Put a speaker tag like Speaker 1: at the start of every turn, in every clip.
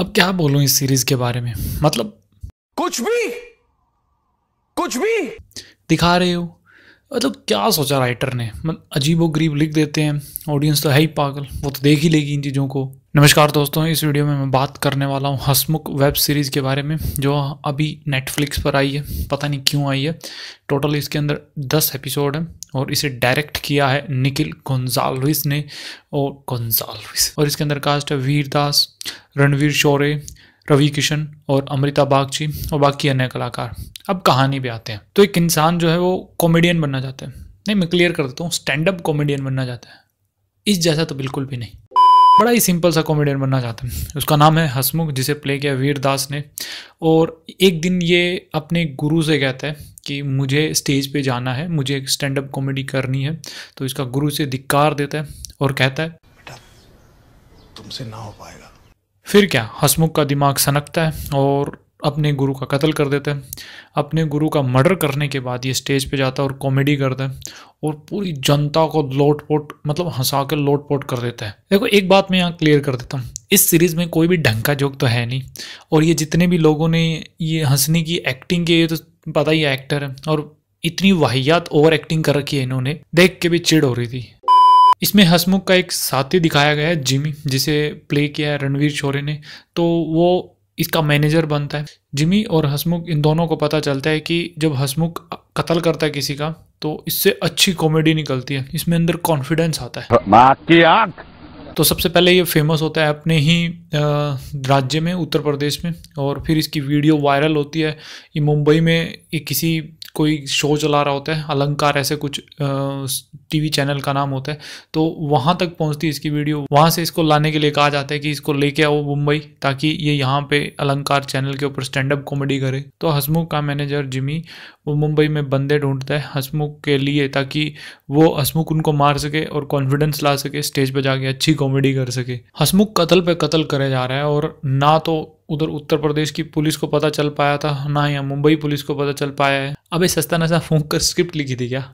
Speaker 1: अब क्या बोलू इस सीरीज के बारे में मतलब कुछ भी कुछ भी दिखा रहे हो मतलब क्या सोचा राइटर ने मतलब अजीब व गरीब लिख देते हैं ऑडियंस तो है ही पागल वो तो देख ही लेगी इन चीज़ों को नमस्कार दोस्तों इस वीडियो में मैं बात करने वाला हूँ हसमुख वेब सीरीज़ के बारे में जो अभी नेटफ्लिक्स पर आई है पता नहीं क्यों आई है टोटल इसके अंदर दस एपिसोड है और इसे डायरेक्ट किया है निखिल गोंजालविस ने और गोंजालविस और इसके अंदर कास्ट है वीरदास रणवीर शौर्य रवि किशन और अमृता बागची और बाकी अन्य कलाकार अब कहानी पे आते हैं तो एक इंसान जो है वो कॉमेडियन बनना चाहता है नहीं मैं क्लियर कर देता हूँ स्टैंड अप कॉमेडियन बनना चाहता है इस जैसा तो बिल्कुल भी नहीं बड़ा ही सिंपल सा कॉमेडियन बनना चाहता है उसका नाम है हसमुख जिसे प्ले किया वीर दास ने और एक दिन ये अपने गुरु से कहता है कि मुझे स्टेज पे जाना है मुझे एक स्टैंड अप कॉमेडी करनी है तो इसका गुरु से धिक्कार देता है और कहता है बेटा तुमसे ना हो पाएगा फिर क्या हसमुख का दिमाग सनकता है और अपने गुरु का कत्ल कर देता है अपने गुरु का मर्डर करने के बाद ये स्टेज पे जाता है और कॉमेडी करता है और पूरी जनता को लोटपोट मतलब हंसा कर लोटपोट कर देता है देखो एक बात मैं यहाँ क्लियर कर देता हूँ इस सीरीज़ में कोई भी ढंग का जोक तो है नहीं और ये जितने भी लोगों ने ये हंसने की एक्टिंग की ये तो पता ही एक्टर है और इतनी वाहियात ओवर एक्टिंग कर रखी है इन्होंने देख के भी चिड़ हो रही थी इसमें हसमुख का एक साथी दिखाया गया है जिमी जिसे प्ले किया है रणवीर शोरे ने तो वो इसका मैनेजर बनता है जिमी और हसमुख इन दोनों को पता चलता है कि जब हसमुख कत्ल करता है किसी का तो इससे अच्छी कॉमेडी निकलती है इसमें अंदर कॉन्फिडेंस आता है की तो सबसे पहले ये फेमस होता है अपने ही राज्य में उत्तर प्रदेश में और फिर इसकी वीडियो वायरल होती है ये मुंबई में ये किसी कोई शो चला रहा होता है अलंकार ऐसे कुछ टीवी चैनल का नाम होता है तो वहाँ तक पहुँचती इसकी वीडियो वहाँ से इसको लाने के लिए कहा जाता है कि इसको लेके आओ मुंबई ताकि ये यहाँ पे अलंकार चैनल के ऊपर स्टैंड अप कॉमेडी करे तो हसमुख का मैनेजर जिमी वो मुंबई में बंदे ढूंढता है हसमुख के लिए ताकि वो हसमुख उनको मार सके और कॉन्फिडेंस ला सके स्टेज पर जाके अच्छी कॉमेडी कर सके हसमुख कतल पे कतल करे जा रहा है और ना तो उधर उत्तर प्रदेश की पुलिस को पता चल पाया था ना यहाँ मुंबई पुलिस को पता चल पाया है अबे सस्ता नशा फूंक कर स्क्रिप्ट लिखी थी क्या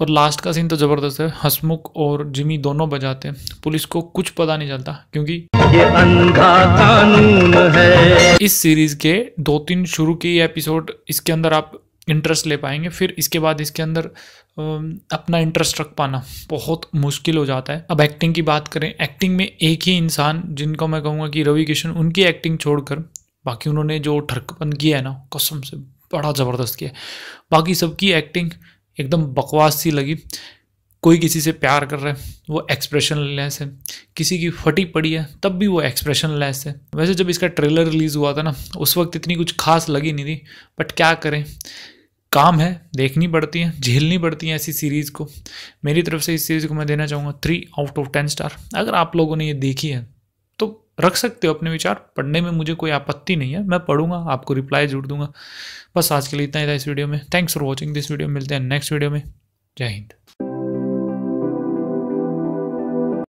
Speaker 1: और लास्ट का सीन तो ज़बरदस्त है हसमुख और जिमी दोनों बजाते हैं पुलिस को कुछ पता नहीं चलता क्योंकि ये अंधा कानून है इस सीरीज के दो तीन शुरू के एपिसोड इसके अंदर आप इंटरेस्ट ले पाएंगे फिर इसके बाद इसके अंदर अपना इंटरेस्ट रख पाना बहुत मुश्किल हो जाता है अब एक्टिंग की बात करें एक्टिंग में एक ही इंसान जिनको मैं कहूँगा कि रवि किशन उनकी एक्टिंग छोड़कर बाकी उन्होंने जो ठरकपन किया है ना कसम से बड़ा ज़बरदस्त किया बाकी सबकी एक्टिंग एकदम बकवास सी लगी कोई किसी से प्यार कर रहा है वो एक्सप्रेशन लेस है किसी की फटी पड़ी है तब भी वो एक्सप्रेशन लेस है वैसे जब इसका ट्रेलर रिलीज़ हुआ था ना उस वक्त इतनी कुछ खास लगी नहीं थी बट क्या करें काम है देखनी पड़ती हैं झेलनी पड़ती हैं ऐसी सीरीज़ को मेरी तरफ से इस सीरीज़ को मैं देना चाहूँगा three out of ten star अगर आप लोगों ने ये देखी है तो रख सकते हो अपने विचार पढ़ने में मुझे कोई आपत्ति नहीं है मैं पढ़ूंगा आपको रिप्लाई जरूर दूंगा बस आज के लिए इतना ही था इस वीडियो में thanks for watching this video मिलते हैं नेक्स्ट वीडियो में जय हिंद